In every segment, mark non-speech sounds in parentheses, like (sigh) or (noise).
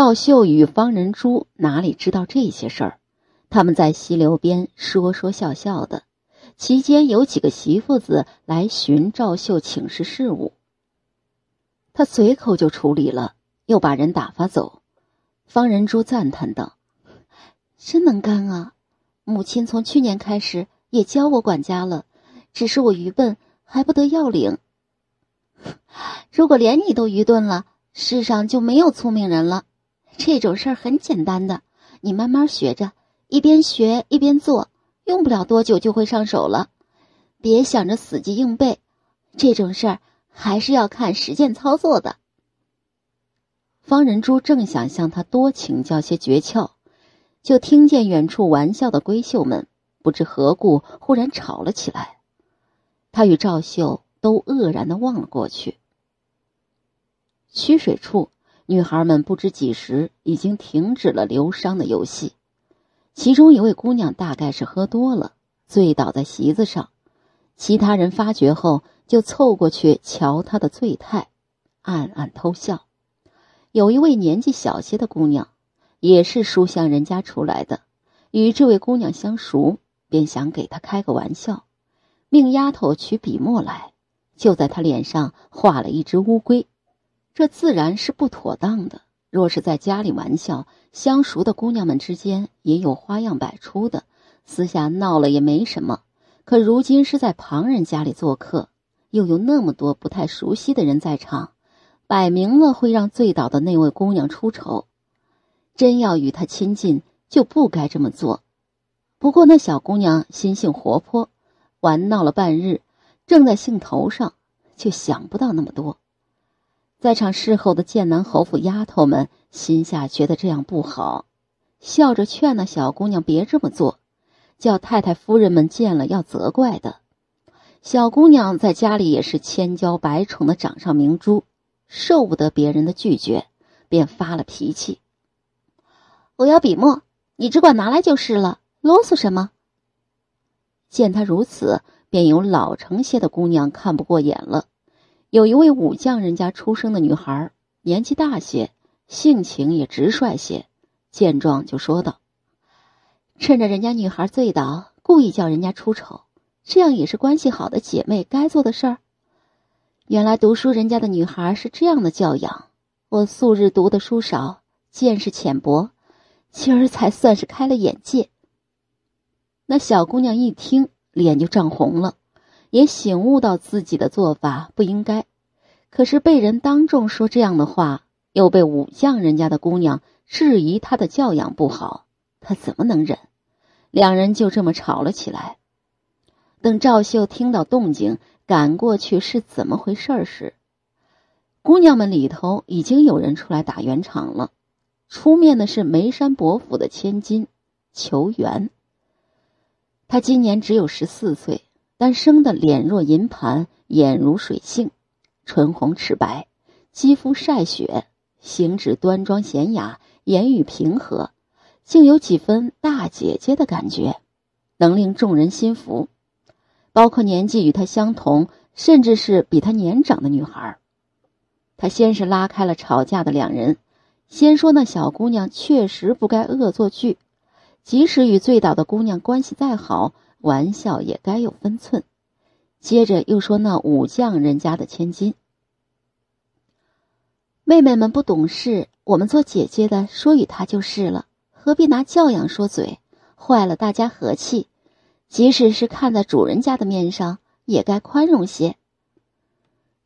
赵秀与方仁珠哪里知道这些事儿？他们在溪流边说说笑笑的，其间有几个媳妇子来寻赵秀请示事务。他随口就处理了，又把人打发走。方仁珠赞叹道：“真能干啊！母亲从去年开始也教我管家了，只是我愚笨，还不得要领。(laughs) 如果连你都愚钝了，世上就没有聪明人了。”这种事儿很简单的，你慢慢学着，一边学一边做，用不了多久就会上手了。别想着死记硬背，这种事儿还是要看实践操作的。方仁珠正想向他多请教些诀窍，就听见远处玩笑的闺秀们不知何故忽然吵了起来，他与赵秀都愕然的望了过去。曲水处。女孩们不知几时已经停止了流觞的游戏，其中一位姑娘大概是喝多了，醉倒在席子上。其他人发觉后，就凑过去瞧她的醉态，暗暗偷笑。有一位年纪小些的姑娘，也是书香人家出来的，与这位姑娘相熟，便想给她开个玩笑，命丫头取笔墨来，就在她脸上画了一只乌龟。这自然是不妥当的。若是在家里玩笑，相熟的姑娘们之间也有花样百出的，私下闹了也没什么。可如今是在旁人家里做客，又有那么多不太熟悉的人在场，摆明了会让醉倒的那位姑娘出丑。真要与她亲近，就不该这么做。不过那小姑娘心性活泼，玩闹了半日，正在兴头上，就想不到那么多。在场侍候的剑南侯府丫头们心下觉得这样不好，笑着劝那小姑娘别这么做，叫太太夫人们见了要责怪的。小姑娘在家里也是千娇百宠的掌上明珠，受不得别人的拒绝，便发了脾气：“我要笔墨，你只管拿来就是了，啰嗦什么？”见她如此，便有老成些的姑娘看不过眼了。有一位武将人家出生的女孩，年纪大些，性情也直率些。见状就说道：“趁着人家女孩醉倒，故意叫人家出丑，这样也是关系好的姐妹该做的事儿。”原来读书人家的女孩是这样的教养。我素日读的书少，见识浅薄，今儿才算是开了眼界。那小姑娘一听，脸就涨红了。也醒悟到自己的做法不应该，可是被人当众说这样的话，又被武将人家的姑娘质疑她的教养不好，她怎么能忍？两人就这么吵了起来。等赵秀听到动静，赶过去是怎么回事时，姑娘们里头已经有人出来打圆场了。出面的是梅山伯府的千金，求援。他今年只有十四岁。但生的脸若银盘，眼如水杏，唇红齿白，肌肤晒雪，行止端庄娴雅，言语平和，竟有几分大姐姐的感觉，能令众人心服。包括年纪与她相同，甚至是比她年长的女孩。他先是拉开了吵架的两人，先说那小姑娘确实不该恶作剧，即使与醉倒的姑娘关系再好。玩笑也该有分寸。接着又说那武将人家的千金，妹妹们不懂事，我们做姐姐的说与她就是了，何必拿教养说嘴，坏了大家和气。即使是看在主人家的面上，也该宽容些。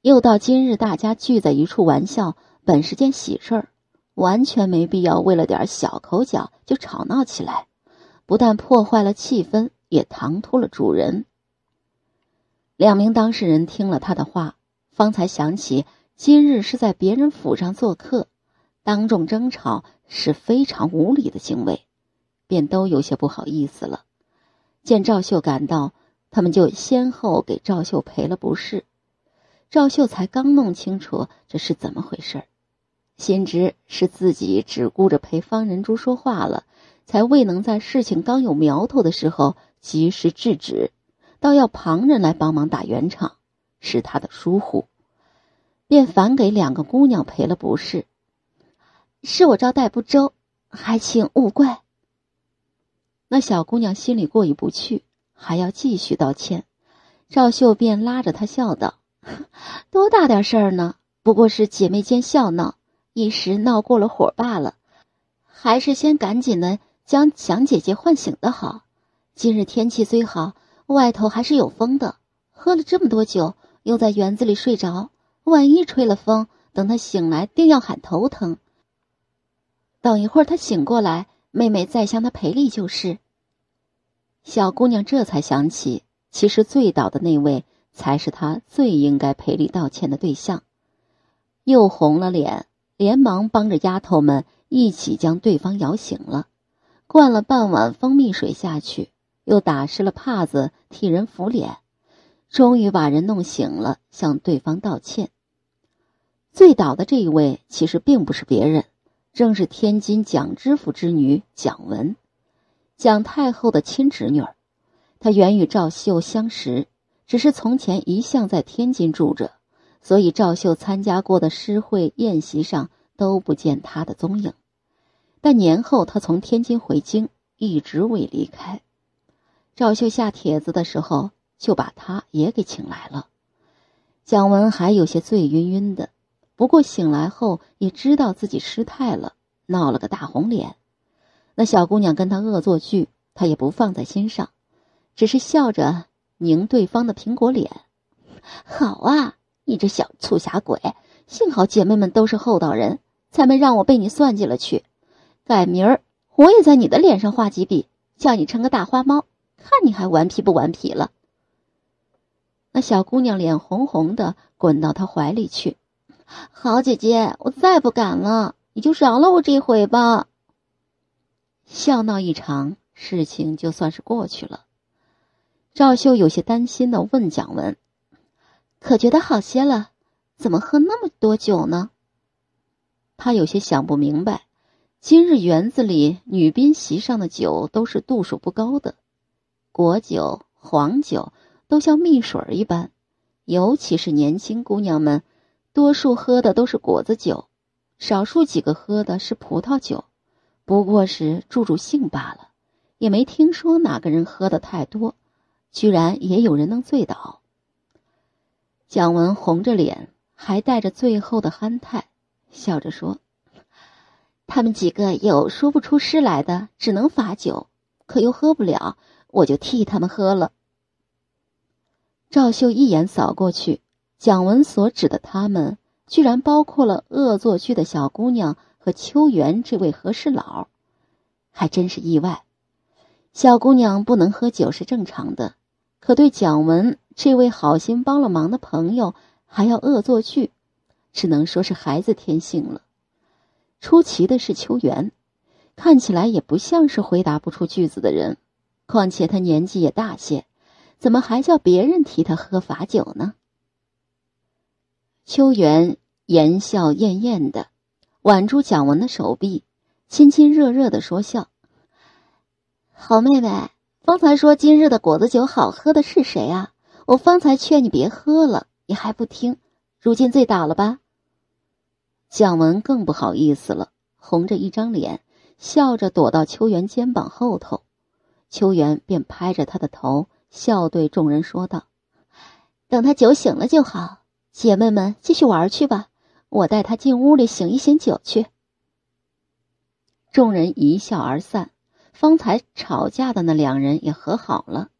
又到今日，大家聚在一处玩笑，本是件喜事儿，完全没必要为了点小口角就吵闹起来，不但破坏了气氛。也唐突了主人。两名当事人听了他的话，方才想起今日是在别人府上做客，当众争吵是非常无礼的行为，便都有些不好意思了。见赵秀赶到，他们就先后给赵秀赔了不是。赵秀才刚弄清楚这是怎么回事儿，心知是自己只顾着陪方仁珠说话了，才未能在事情刚有苗头的时候。及时制止，倒要旁人来帮忙打圆场，是他的疏忽，便反给两个姑娘赔了不是。是我招待不周，还请勿怪。那小姑娘心里过意不去，还要继续道歉。赵秀便拉着她笑道：“多大点事儿呢？不过是姐妹间笑闹，一时闹过了火罢了。还是先赶紧的将蒋姐姐唤醒的好。”今日天气虽好，外头还是有风的。喝了这么多酒，又在园子里睡着，万一吹了风，等他醒来定要喊头疼。等一会儿他醒过来，妹妹再向他赔礼就是。小姑娘这才想起，其实醉倒的那位才是她最应该赔礼道歉的对象，又红了脸，连忙帮着丫头们一起将对方摇醒了，灌了半碗蜂蜜水下去。又打湿了帕子替人扶脸，终于把人弄醒了，向对方道歉。醉倒的这一位其实并不是别人，正是天津蒋知府之女蒋文，蒋太后的亲侄女儿。她原与赵秀相识，只是从前一向在天津住着，所以赵秀参加过的诗会宴席上都不见她的踪影。但年后，她从天津回京，一直未离开。赵秀下帖子的时候，就把他也给请来了。蒋文还有些醉晕晕的，不过醒来后也知道自己失态了，闹了个大红脸。那小姑娘跟他恶作剧，他也不放在心上，只是笑着拧对方的苹果脸。好啊，你这小促侠鬼！幸好姐妹们都是厚道人，才没让我被你算计了去。改明儿我也在你的脸上画几笔，叫你成个大花猫。看你还顽皮不顽皮了？那小姑娘脸红红的，滚到他怀里去。好姐姐，我再不敢了，你就饶了我这回吧。笑闹一场，事情就算是过去了。赵秀有些担心的问蒋文：“可觉得好些了？怎么喝那么多酒呢？”他有些想不明白，今日园子里女宾席上的酒都是度数不高的。果酒、黄酒都像蜜水儿一般，尤其是年轻姑娘们，多数喝的都是果子酒，少数几个喝的是葡萄酒，不过是助助兴罢了。也没听说哪个人喝的太多，居然也有人能醉倒。蒋文红着脸，还带着最后的憨态，笑着说：“他们几个有说不出诗来的，只能罚酒，可又喝不了。”我就替他们喝了。赵秀一眼扫过去，蒋文所指的他们，居然包括了恶作剧的小姑娘和秋元这位和事佬，还真是意外。小姑娘不能喝酒是正常的，可对蒋文这位好心帮了忙的朋友还要恶作剧，只能说是孩子天性了。出奇的是秋元，看起来也不像是回答不出句子的人。况且他年纪也大些，怎么还叫别人替他喝罚酒呢？秋元言笑晏晏的，挽住蒋文的手臂，亲亲热热的说笑：“好妹妹，方才说今日的果子酒好喝的是谁啊？我方才劝你别喝了，你还不听，如今醉倒了吧？”蒋文更不好意思了，红着一张脸，笑着躲到秋元肩膀后头。秋元便拍着他的头，笑对众人说道：“等他酒醒了就好，姐妹们继续玩去吧，我带他进屋里醒一醒酒去。”众人一笑而散。方才吵架的那两人也和好了。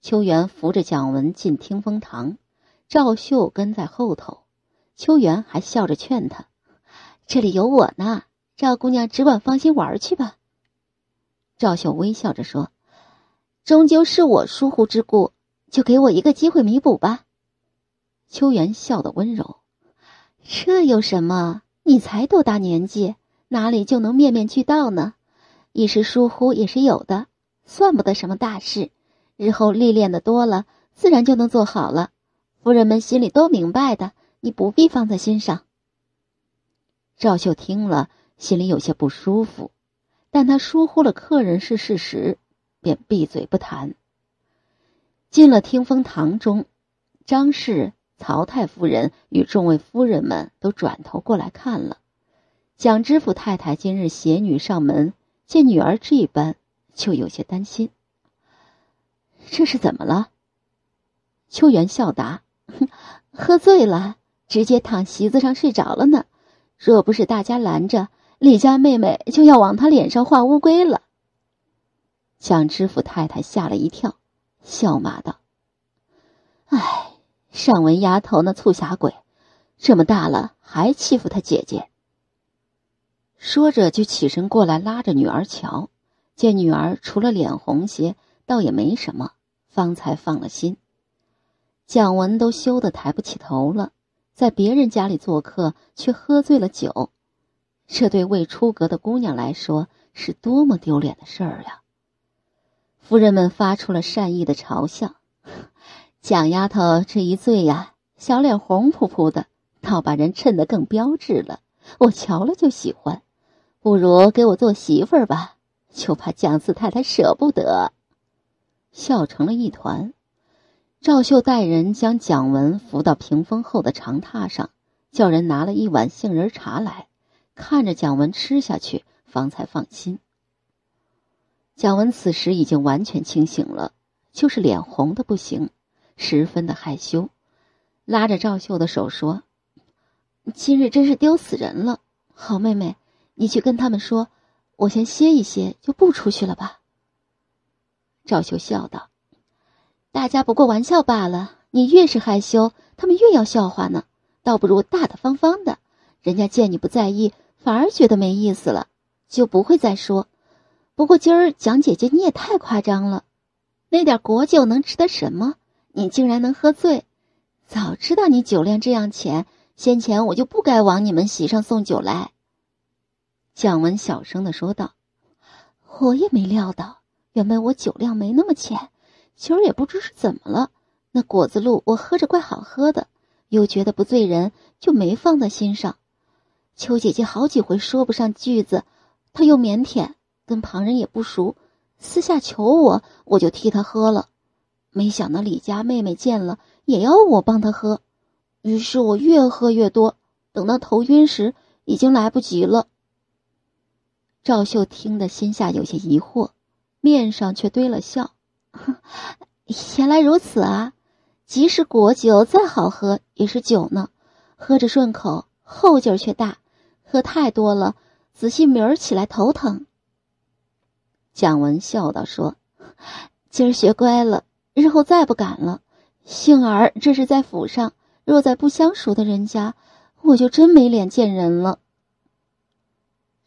秋元扶着蒋文进听风堂，赵秀跟在后头。秋元还笑着劝他：“这里有我呢，赵姑娘只管放心玩去吧。”赵秀微笑着说。终究是我疏忽之故，就给我一个机会弥补吧。秋元笑得温柔，这有什么？你才多大年纪，哪里就能面面俱到呢？一时疏忽也是有的，算不得什么大事。日后历练的多了，自然就能做好了。夫人们心里都明白的，你不必放在心上。赵秀听了，心里有些不舒服，但她疏忽了客人是事实。便闭嘴不谈。进了听风堂中，张氏、曹太夫人与众位夫人们都转头过来看了。蒋知府太太今日携女上门，见女儿这般，就有些担心。这是怎么了？秋元笑答：“ (laughs) 喝醉了，直接躺席子上睡着了呢。若不是大家拦着，李家妹妹就要往他脸上画乌龟了。”蒋知府太太吓了一跳，笑骂道：“哎，尚文丫头那促狭鬼，这么大了还欺负她姐姐。”说着就起身过来拉着女儿瞧，见女儿除了脸红些，倒也没什么，方才放了心。蒋文都羞得抬不起头了，在别人家里做客却喝醉了酒，这对未出阁的姑娘来说是多么丢脸的事儿呀！夫人们发出了善意的嘲笑：“蒋丫头这一醉呀，小脸红扑扑的，倒把人衬得更标致了。我瞧了就喜欢，不如给我做媳妇儿吧？就怕蒋四太太舍不得。”笑成了一团。赵秀带人将蒋文扶到屏风后的长榻上，叫人拿了一碗杏仁茶来，看着蒋文吃下去，方才放心。蒋文此时已经完全清醒了，就是脸红的不行，十分的害羞，拉着赵秀的手说：“今日真是丢死人了，好妹妹，你去跟他们说，我先歇一歇，就不出去了吧。”赵秀笑道：“大家不过玩笑罢了，你越是害羞，他们越要笑话呢，倒不如大大方方的，人家见你不在意，反而觉得没意思了，就不会再说。”不过今儿蒋姐姐你也太夸张了，那点果酒能吃的什么？你竟然能喝醉！早知道你酒量这样浅，先前我就不该往你们席上送酒来。”蒋文小声的说道，“我也没料到，原本我酒量没那么浅，今儿也不知是怎么了，那果子露我喝着怪好喝的，又觉得不醉人，就没放在心上。秋姐姐好几回说不上句子，她又腼腆。”跟旁人也不熟，私下求我，我就替他喝了。没想到李家妹妹见了，也要我帮她喝，于是我越喝越多，等到头晕时，已经来不及了。赵秀听得心下有些疑惑，面上却堆了笑：“ (laughs) 原来如此啊！即使果酒再好喝，也是酒呢，喝着顺口，后劲却大，喝太多了，仔细明儿起来头疼。”蒋文笑道：“说，今儿学乖了，日后再不敢了。杏儿这是在府上，若在不相熟的人家，我就真没脸见人了。”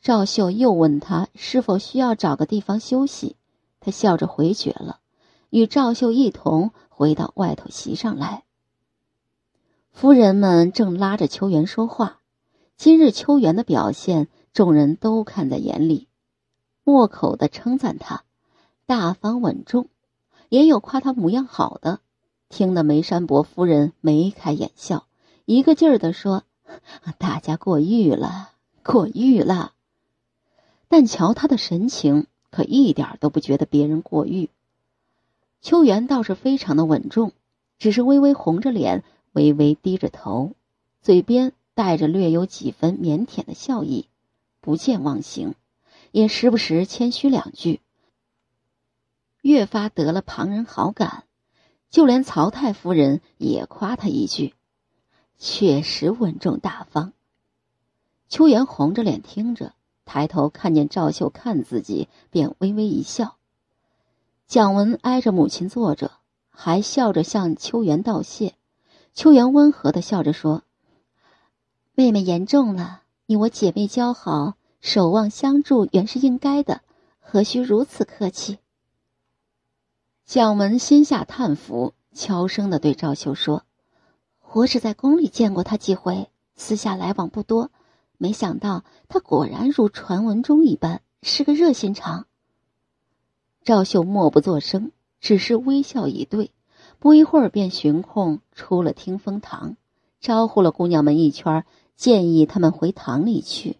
赵秀又问他是否需要找个地方休息，他笑着回绝了，与赵秀一同回到外头席上来。夫人们正拉着秋元说话，今日秋元的表现，众人都看在眼里。莫口的称赞他，大方稳重，也有夸他模样好的，听得梅山伯夫人眉开眼笑，一个劲儿地说：“大家过誉了，过誉了。”但瞧他的神情，可一点都不觉得别人过誉。秋元倒是非常的稳重，只是微微红着脸，微微低着头，嘴边带着略有几分腼腆的笑意，不见忘形。也时不时谦虚两句，越发得了旁人好感，就连曹太夫人也夸他一句：“确实稳重大方。”秋元红着脸听着，抬头看见赵秀看自己，便微微一笑。蒋文挨着母亲坐着，还笑着向秋元道谢。秋元温和的笑着说：“妹妹言重了，你我姐妹交好。”守望相助原是应该的，何须如此客气？蒋文心下叹服，悄声的对赵秀说：“我只在宫里见过他几回，私下来往不多，没想到他果然如传闻中一般，是个热心肠。”赵秀默不作声，只是微笑以对。不一会儿，便寻空出了听风堂，招呼了姑娘们一圈，建议他们回堂里去。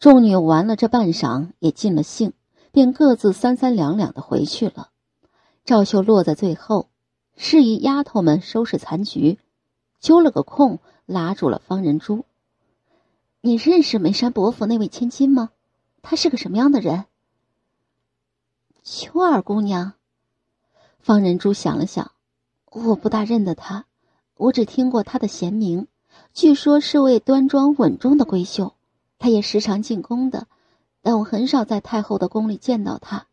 众女玩了这半晌，也尽了兴，便各自三三两两的回去了。赵秀落在最后，示意丫头们收拾残局，揪了个空，拉住了方仁珠：“你认识梅山伯府那位千金吗？她是个什么样的人？”秋二姑娘。方仁珠想了想：“我不大认得她，我只听过她的贤名，据说是位端庄稳重的闺秀。”她也时常进宫的，但我很少在太后的宫里见到她，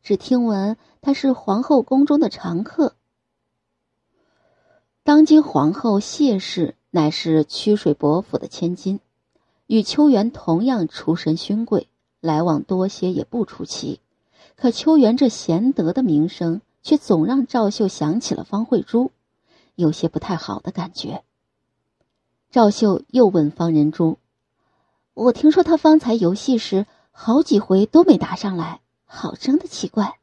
只听闻她是皇后宫中的常客。当今皇后谢氏乃是曲水伯府的千金，与秋元同样出身勋贵，来往多些也不出奇。可秋元这贤德的名声，却总让赵秀想起了方慧珠，有些不太好的感觉。赵秀又问方仁珠。我听说他方才游戏时，好几回都没答上来，好生的奇怪。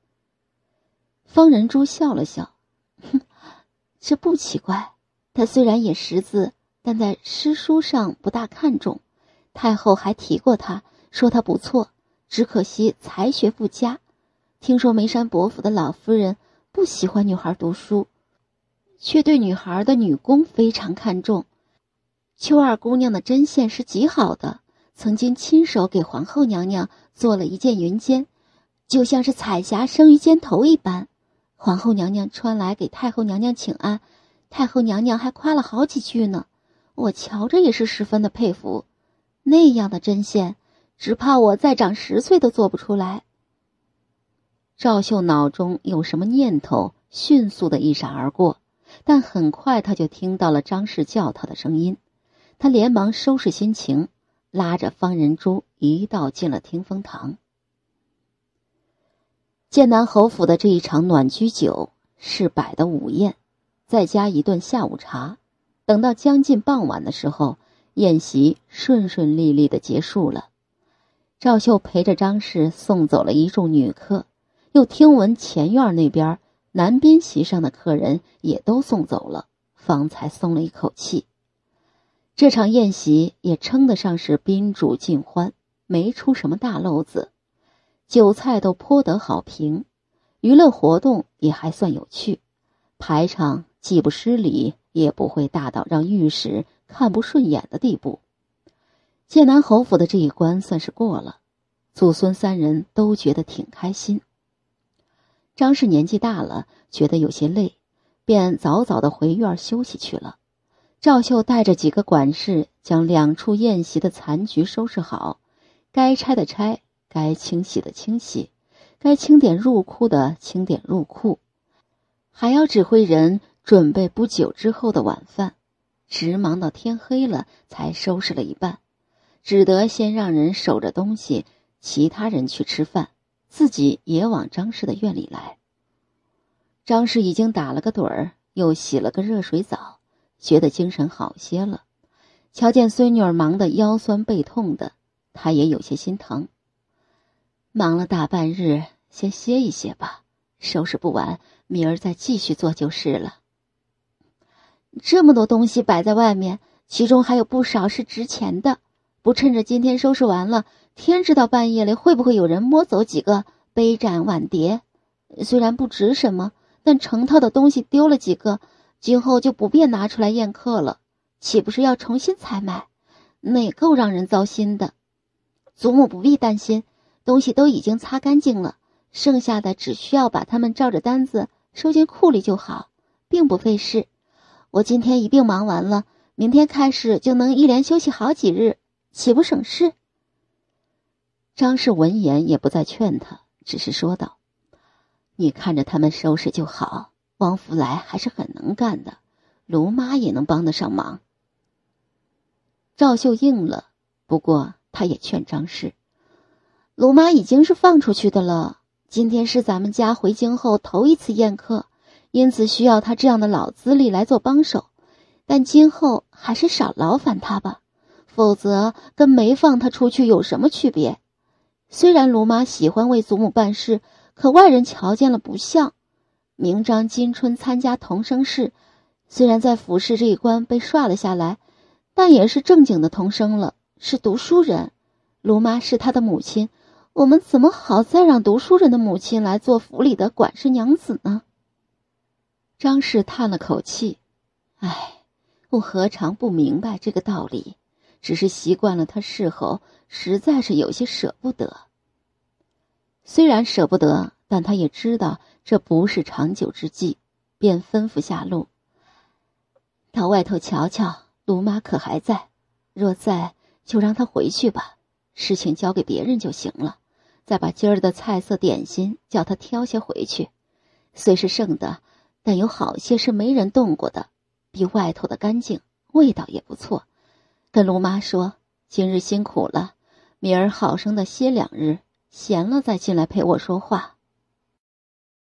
方仁珠笑了笑，哼，这不奇怪。他虽然也识字，但在诗书上不大看重。太后还提过他，说他不错，只可惜才学不佳。听说眉山伯府的老夫人不喜欢女孩读书，却对女孩的女工非常看重。秋二姑娘的针线是极好的。曾经亲手给皇后娘娘做了一件云肩，就像是彩霞生于肩头一般。皇后娘娘穿来给太后娘娘请安，太后娘娘还夸了好几句呢。我瞧着也是十分的佩服，那样的针线，只怕我再长十岁都做不出来。赵秀脑中有什么念头，迅速的一闪而过，但很快他就听到了张氏叫他的声音，他连忙收拾心情。拉着方仁珠一道进了听风堂。剑南侯府的这一场暖居酒是摆的午宴，再加一顿下午茶。等到将近傍晚的时候，宴席顺顺利利的结束了。赵秀陪着张氏送走了一众女客，又听闻前院那边南边席上的客人也都送走了，方才松了一口气。这场宴席也称得上是宾主尽欢，没出什么大漏子，酒菜都颇得好评，娱乐活动也还算有趣，排场既不失礼，也不会大到让御史看不顺眼的地步。剑南侯府的这一关算是过了，祖孙三人都觉得挺开心。张氏年纪大了，觉得有些累，便早早的回院休息去了。赵秀带着几个管事，将两处宴席的残局收拾好，该拆的拆，该清洗的清洗，该清点入库的清点入库，还要指挥人准备不久之后的晚饭，直忙到天黑了才收拾了一半，只得先让人守着东西，其他人去吃饭，自己也往张氏的院里来。张氏已经打了个盹儿，又洗了个热水澡。觉得精神好些了，瞧见孙女儿忙得腰酸背痛的，她也有些心疼。忙了大半日，先歇一歇吧。收拾不完，明儿再继续做就是了。这么多东西摆在外面，其中还有不少是值钱的。不趁着今天收拾完了，天知道半夜里会不会有人摸走几个杯盏碗碟。虽然不值什么，但成套的东西丢了几个。今后就不便拿出来宴客了，岂不是要重新采买？那也够让人糟心的。祖母不必担心，东西都已经擦干净了，剩下的只需要把它们照着单子收进库里就好，并不费事。我今天一并忙完了，明天开始就能一连休息好几日，岂不省事？张氏闻言也不再劝他，只是说道：“你看着他们收拾就好。”王福来还是很能干的，卢妈也能帮得上忙。赵秀应了，不过他也劝张氏：“卢妈已经是放出去的了，今天是咱们家回京后头一次宴客，因此需要他这样的老资历来做帮手。但今后还是少劳烦他吧，否则跟没放他出去有什么区别？虽然卢妈喜欢为祖母办事，可外人瞧见了不像。”明章今春参加童生试，虽然在府试这一关被刷了下来，但也是正经的童生了，是读书人。卢妈是他的母亲，我们怎么好再让读书人的母亲来做府里的管事娘子呢？张氏叹了口气：“哎，我何尝不明白这个道理，只是习惯了他侍候，实在是有些舍不得。虽然舍不得。”但他也知道这不是长久之计，便吩咐夏露：“到外头瞧瞧，卢妈可还在？若在，就让她回去吧。事情交给别人就行了。再把今儿的菜色点心叫她挑些回去，虽是剩的，但有好些是没人动过的，比外头的干净，味道也不错。跟卢妈说，今日辛苦了，明儿好生的歇两日，闲了再进来陪我说话。”